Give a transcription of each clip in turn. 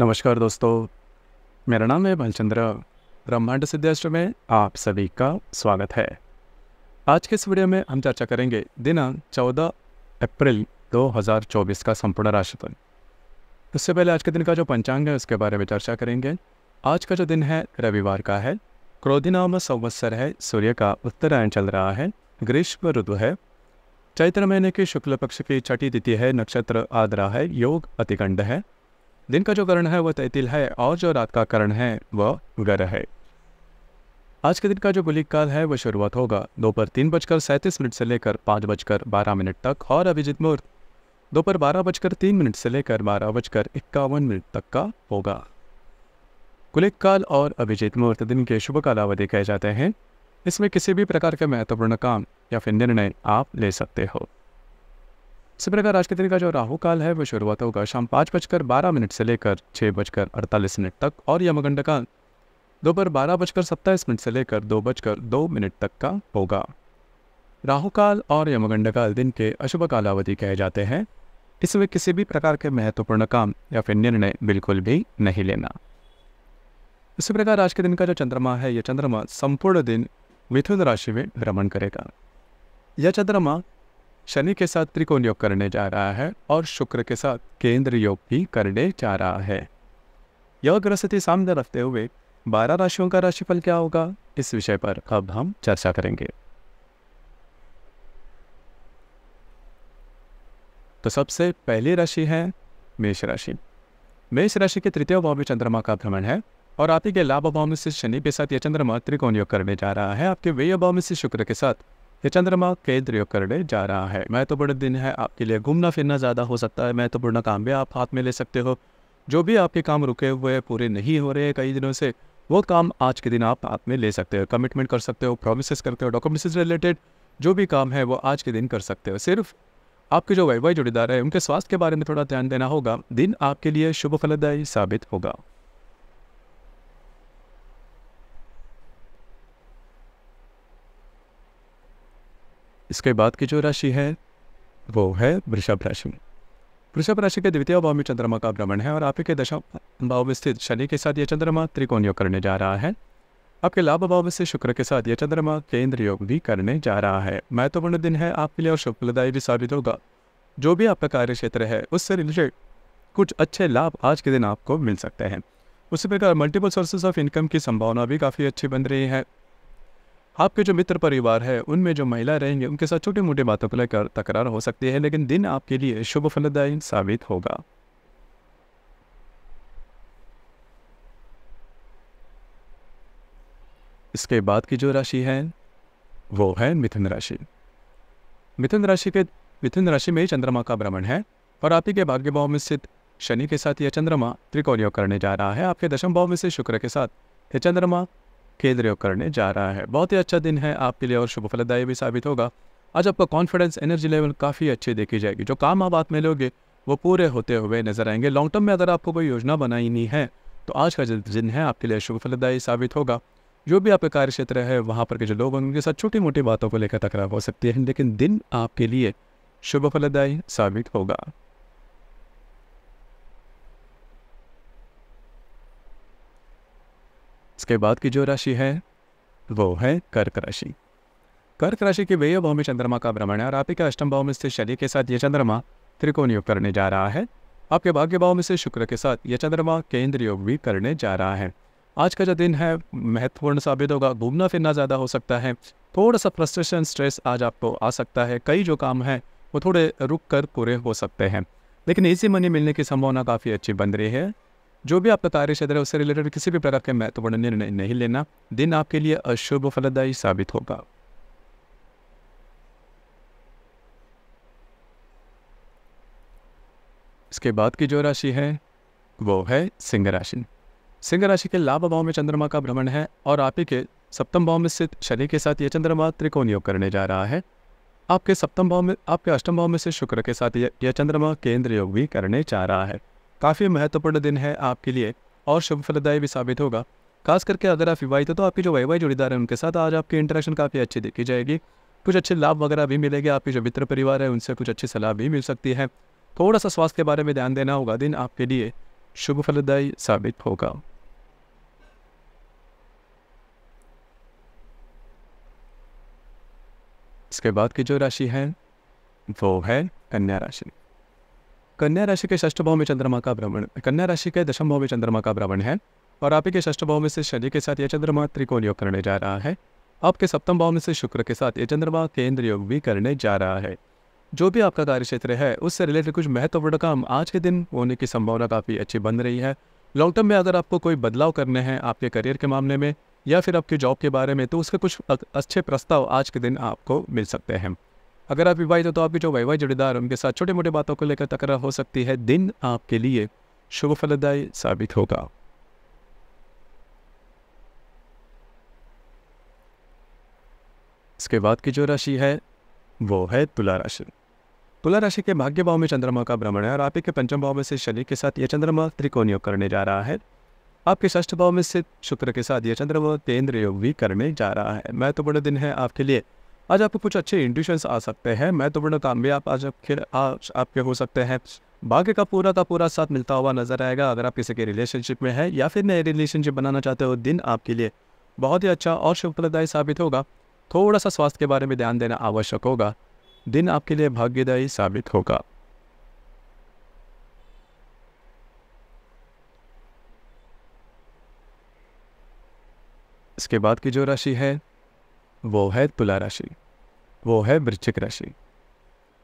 नमस्कार दोस्तों मेरा नाम है भालचंद्र ब्रह्मांड सिद्धाश्रम में आप सभी का स्वागत है आज के इस वीडियो में हम चर्चा करेंगे दिनांक 14 अप्रैल 2024 का संपूर्ण राशिफल उससे पहले आज के दिन का जो पंचांग है उसके बारे में चर्चा करेंगे आज का जो दिन है रविवार का है क्रोधिनाम नाम संवत्सर है सूर्य का उत्तरायण चल रहा है ग्रीष्म ऋतु है चैत्र महीने के शुक्ल पक्ष की छठी तिथि है नक्षत्र आद्रा है योग अतिकंड है दिन का जो करण है वह तैतिल है और जो रात का करण है वह गर है आज के दिन का जो गुलिक काल है वह शुरुआत होगा दोपहर तीन बजकर सैंतीस मिनट से लेकर पाँच बजकर बारह मिनट तक और अभिजीत मुहूर्त दोपहर बारह बजकर तीन मिनट से लेकर बारह बजकर इक्यावन मिनट तक का होगा कुलिक काल और अभिजीत मुहूर्त दिन के शुभ कालावधि कहे जाते हैं इसमें किसी भी प्रकार के महत्वपूर्ण काम या फिर निर्णय आप ले सकते हो इसी प्रकार आज के दिन का जो राहु काल है वो शुरुआत होगा शाम पाँच बजकर बारह मिनट से लेकर छः बजकर अड़तालीस मिनट तक और यमगंड काल दोपहर बारह बजकर सत्ताईस मिनट से लेकर दो बजकर दो मिनट तक का होगा राहु काल और यमगंड काल दिन के अशुभ कालावधि कहे जाते हैं इसमें किसी भी प्रकार के महत्वपूर्ण काम या फिर निर्णय बिल्कुल भी नहीं लेना इसी प्रकार आज के दिन का जो चंद्रमा है यह चंद्रमा संपूर्ण दिन मिथुन राशि में भ्रमण करेगा यह चंद्रमा शनि के साथ त्रिकोण योग करने जा रहा है और शुक्र के साथ केंद्र योग भी करने जा रहा है यह ग्रहस्थिति सामने रखते हुए बारह राशियों का राशिफल क्या होगा इस विषय पर अब हम चर्चा करेंगे तो सबसे पहली राशि है मेष राशि मेष राशि के तृतीय भाव में चंद्रमा का भ्रमण है और आप ही के लाभ भाव में से शनि के साथ यह चंद्रमा त्रिकोण योग करने जा रहा है आपके व्यय भाव में से शुक्र के साथ ये चंद्रमा केंद्र करने जा रहा है महत्वपूर्ण तो दिन है आपके लिए घूमना फिरना ज़्यादा हो सकता है महत्वपूर्ण तो काम भी आप हाथ में ले सकते हो जो भी आपके काम रुके हुए पूरे नहीं हो रहे कई दिनों से वो काम आज के दिन आप हाथ में ले सकते हो कमिटमेंट कर सकते हो प्रोमिस करते हो डॉक्यूमेंट्स रिलेटेड जो भी काम है वो आज के दिन कर सकते हो सिर्फ आपके जो वैवाहिक जोड़ीदार है उनके स्वास्थ्य के बारे में थोड़ा ध्यान देना होगा दिन आपके लिए शुभ फलदायी साबित होगा इसके बाद की जो राशि है वो है वृषभ राशि वृषभ राशि के द्वितीय भाव में चंद्रमा का भ्रमण है और आप के दशा भाव में स्थित शनि के साथ यह चंद्रमा त्रिकोण योग करने जा रहा है आपके लाभ भाव में से शुक्र के साथ यह चंद्रमा केंद्र योग भी करने जा रहा है महत्वपूर्ण दिन है आपके लिए और शुक्लदायी भी साबित होगा जो भी आपका कार्य क्षेत्र है उससे रिलेटेड कुछ अच्छे लाभ आज के दिन आपको मिल सकते हैं उसी प्रकार मल्टीपल सोर्सेज ऑफ इनकम की संभावना भी काफ़ी अच्छी बन रही है आपके जो मित्र परिवार है उनमें जो महिला रहेंगे उनके साथ छोटी मोटी बातों को लेकर तकरार हो सकती है लेकिन दिन आपके लिए शुभ फलदायी साबित होगा इसके बाद की जो राशि है वो है मिथुन राशि मिथुन राशि के मिथुन राशि में चंद्रमा का भ्रमण है और आप ही के भाग्य भाव में स्थित शनि के साथ यह चंद्रमा त्रिकोण योग करने जा रहा है आपके दशम भाव में से शुक्र के साथ यह चंद्रमा केंद्रीय करने जा रहा है बहुत ही अच्छा दिन है आपके लिए और शुभ फलदायी भी साबित होगा आज आपका कॉन्फिडेंस एनर्जी लेवल काफ़ी अच्छी देखी जाएगी जो काम आप हाथ में लोगे वो पूरे होते हुए नजर आएंगे लॉन्ग टर्म में अगर आपको कोई योजना बनाई नहीं है तो आज का दिन है आपके लिए शुभ फलदायी साबित होगा जो भी आपका कार्य क्षेत्र है वहाँ पर के जो लोग होंगे उनके साथ छोटी मोटी बातों को लेकर तकरार हो सकती है लेकिन दिन आपके लिए शुभ फलदायी साबित होगा इसके बाद की जो राशि है वो है कर्क राशि कर्क राशि के व्यय भाव में चंद्रमा का भ्रमण है और आप ही के अष्टम भाव में स्थित शनि के साथ ये चंद्रमा त्रिकोण योग करने जा रहा है आपके भाग्य भाव में से शुक्र के साथ यह चंद्रमा केंद्र योग भी करने जा रहा है आज का जो दिन है महत्वपूर्ण साबित होगा घूमना फिरना ज़्यादा हो सकता है थोड़ा सा फ्रस्ट्रेशन स्ट्रेस आज आपको आ सकता है कई जो काम हैं वो थोड़े रुक कर पूरे हो सकते हैं लेकिन इसी मनी मिलने की संभावना काफ़ी अच्छी बन रही है जो भी आपका कार्य क्षेत्र है उससे रिलेटेड किसी भी प्रकार के महत्वपूर्ण निर्णय नहीं लेना दिन आपके लिए अशुभ फलदायी साबित होगा इसके बाद की जो राशि है वो है सिंह राशि सिंह राशि के लाभ भाव में चंद्रमा का भ्रमण है और आप ही के सप्तम भाव में स्थित शनि के साथ यह चंद्रमा त्रिकोण योग करने जा रहा है आपके सप्तम भाव में आपके अष्टम भाव में से शुक्र के साथ यह चंद्रमा केंद्र योग भी करने जा रहा है काफ़ी महत्वपूर्ण दिन है आपके लिए और शुभ फलदायी भी साबित होगा खास करके अगर आप विवाहित हो तो, तो आपकी जो वैवाहिक जोड़ीदार है उनके साथ आज आपकी इंटरेक्शन काफ़ी अच्छी देखी जाएगी कुछ अच्छे लाभ वगैरह भी मिलेगी आपके जो मित्र परिवार है उनसे कुछ अच्छी सलाह भी मिल सकती है थोड़ा सा स्वास्थ्य के बारे में ध्यान देना होगा दिन आपके लिए शुभ फलदायी साबित होगा इसके बाद की जो राशि है वो है कन्या राशि कन्या राशि के षष्ठ भाव में चंद्रमा का भ्रमण कन्या राशि के दशम भाव में चंद्रमा का भ्रमण है और आप ही के षष्ठ भाव में से शनि के साथ यह चंद्रमा त्रिकोण योग करने जा रहा है आपके सप्तम भाव में से शुक्र के साथ यह चंद्रमा केंद्र योग भी करने जा रहा है जो भी आपका कार्य क्षेत्र है उससे रिलेटेड कुछ महत्वपूर्ण काम आज के दिन होने की संभावना काफ़ी अच्छी बन रही है लॉन्ग टर्म में अगर आपको कोई बदलाव करने हैं आपके करियर के मामले में या फिर आपके जॉब के बारे में तो उसके कुछ अच्छे प्रस्ताव आज के दिन आपको मिल सकते हैं अगर आप विवाहित हो तो, तो आपके जो वैवाहिक जोड़ीदार उनके साथ छोटे मोटे बातों को लेकर तकरार हो सकती है दिन आपके लिए शुभ फलदायी साबित होगा इसके बाद की जो राशि है वो है तुला राशि तुला राशि के भाग्य भाव में चंद्रमा का भ्रमण है और आपके के पंचम भाव में से शनि के साथ यह चंद्रमा त्रिकोण योग करने जा रहा है आपके षष्ठ भाव में से शुक्र के साथ यह चंद्रमा केंद्र योग भी करने जा रहा है महत्वपूर्ण दिन है आपके लिए आज आपको कुछ अच्छे इंडिशंस आ सकते हैं मैं तो बड़ा कामवे आप आज आज आपके हो सकते हैं बाकी का पूरा का पूरा साथ मिलता हुआ नजर आएगा अगर आप किसी के रिलेशनशिप में है या फिर नए रिलेशनशिप बनाना चाहते हो दिन आपके लिए बहुत ही अच्छा और शुभप्रदायी साबित होगा थोड़ा सा स्वास्थ्य के बारे में ध्यान देना आवश्यक होगा दिन आपके लिए भाग्यदायी साबित होगा इसके बाद की जो राशि है वो है तुला राशि वो है वृश्चिक राशि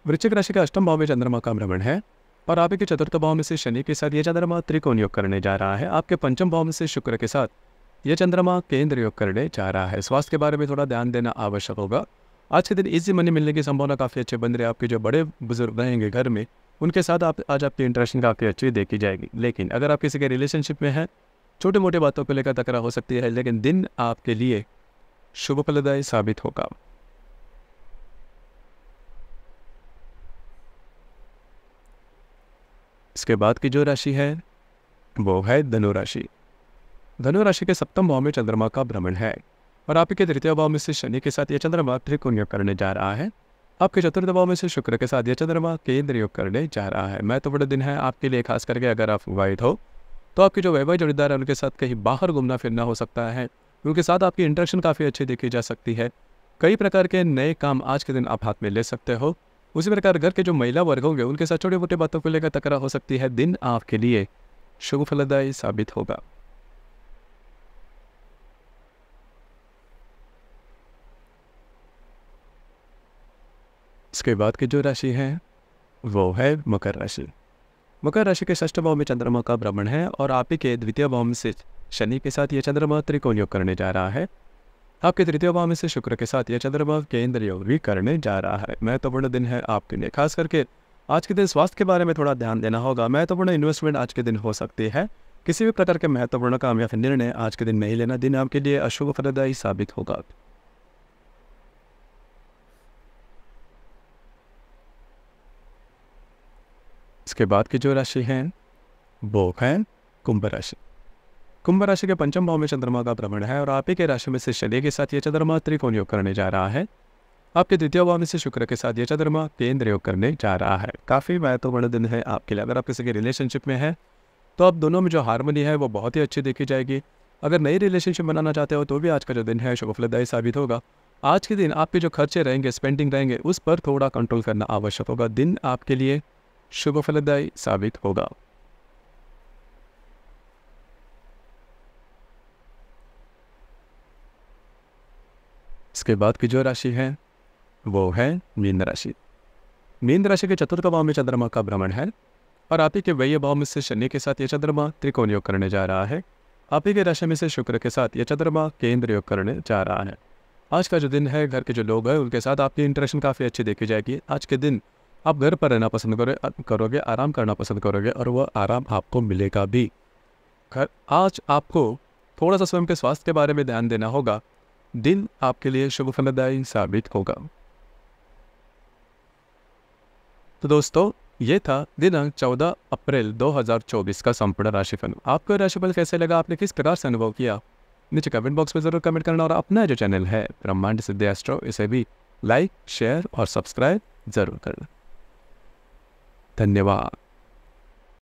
वृश्चिक राशि के अष्टम भाव में चंद्रमा का भ्रमण है और आपके चतुर्थ भाव में से शनि के साथ ये चंद्रमा त्रिकोण योग करने जा रहा है आपके पंचम भाव में से शुक्र के साथ ये चंद्रमा केंद्र योग करने जा रहा है स्वास्थ्य के बारे में थोड़ा ध्यान देना आवश्यक होगा आज के दिन इजी मनी मिलने की संभावना काफ़ी अच्छे बन रही है आपके जो बड़े बुजुर्ग रहेंगे घर में उनके साथ आप आज आपकी इंटरेक्शन काफ़ी अच्छी देखी जाएगी लेकिन अगर आप किसी के रिलेशनशिप में हैं छोटे मोटे बातों को लेकर तकरा हो सकती है लेकिन दिन आपके लिए शुभ फलदायी साबित होगा इसके बाद की जो राशि है वो है धनु राशि धनु राशि के सप्तम भाव में चंद्रमा का भ्रमण है और आपके तृतीय भाव में से शनि के साथ यह चंद्रमा त्रिकोण करने जा रहा है आपके चतुर्थ भाव में से शुक्र के साथ यह चंद्रमा केंद्र योग करने जा रहा है मैं तो बड़ा दिन है आपके लिए खास करके अगर आप वाइट हो तो आपके जो वैवाहिक जोड़ीदार है उनके साथ कहीं बाहर घूमना फिरना हो सकता है उनके साथ आपकी इंटरेक्शन काफ़ी अच्छी देखी जा सकती है कई प्रकार के नए काम आज के दिन आप हाथ में ले सकते हो उसी प्रकार घर के जो महिला वर्ग होंगे उनके साथ छोटे मोटे बातों को लेकर तकरा हो सकती है दिन आपके लिए शुभ फलदायी साबित होगा इसके बाद की जो राशि है वो है मकर राशि मकर राशि के ष्ठ भाव में चंद्रमा का भ्रमण है और आप ही के द्वितीय भाव में से शनि के साथ यह चंद्रमा त्रिकोण योग करने जा रहा है आपके तृतीय भाव में से शुक्र के साथ यह चंद्रमा केंद्र योग भी करने जा रहा है महत्वपूर्ण तो दिन है आपके लिए खास करके आज के दिन स्वास्थ्य के बारे में थोड़ा ध्यान देना होगा महत्वपूर्ण तो इन्वेस्टमेंट आज के दिन हो सकती है किसी भी प्रकार के महत्वपूर्ण काम या फिर निर्णय आज के दिन नहीं लेना दिन आपके लिए अशुभ फलदायी साबित होगा इसके बाद की जो राशि है वो है कुंभ राशि कुंभ राशि के पंचम भाव में चंद्रमा का भ्रमण है और आप ही के राशि में से शनि के साथ ये चंद्रमा त्रिकोण योग करने जा रहा है आपके द्वितीय भाव में से शुक्र के साथ ये चंद्रमा केंद्र योग करने जा रहा है काफ़ी महत्वपूर्ण दिन है आपके लिए अगर आप किसी के रिलेशनशिप में है तो आप दोनों में जो हारमोनी है वो बहुत ही अच्छी देखी जाएगी अगर नई रिलेशनशिप बनाना चाहते हो तो भी आज का जो दिन है शुभ फलदायी साबित होगा आज के दिन आपके जो खर्चे रहेंगे स्पेंडिंग रहेंगे उस पर थोड़ा कंट्रोल करना आवश्यक होगा दिन आपके लिए शुभ फलदायी साबित होगा इसके बाद की जो राशि है वो है मीन राशि मीन राशि के चतुर्थ भाव में चंद्रमा का भ्रमण है और आप ही के वैय भाव में से शनि के साथ ये चंद्रमा त्रिकोण योग करने जा रहा है आप ही के राशि में से शुक्र के साथ ये चंद्रमा केंद्र योग करने जा रहा है आज का जो दिन है घर के जो लोग हैं उनके साथ आपकी इंटरेक्शन काफ़ी अच्छी देखी जाएगी आज के दिन आप घर पर रहना पसंद करोगे करोगे आराम करना पसंद करोगे और वह आराम आपको मिलेगा भी घर आज आपको थोड़ा सा स्वयं के स्वास्थ्य के बारे में ध्यान देना होगा दिन आपके लिए शुभ फलदायी साबित होगा तो दोस्तों ये था दिनांक 14 अप्रैल 2024 का संपूर्ण राशिफल आपको राशिफल कैसे लगा आपने किस प्रकार से अनुभव किया नीचे कमेंट बॉक्स में जरूर कमेंट करना और अपना जो चैनल है ब्रह्मांड सिद्धि एस्ट्रो इसे भी लाइक शेयर और सब्सक्राइब जरूर करना धन्यवाद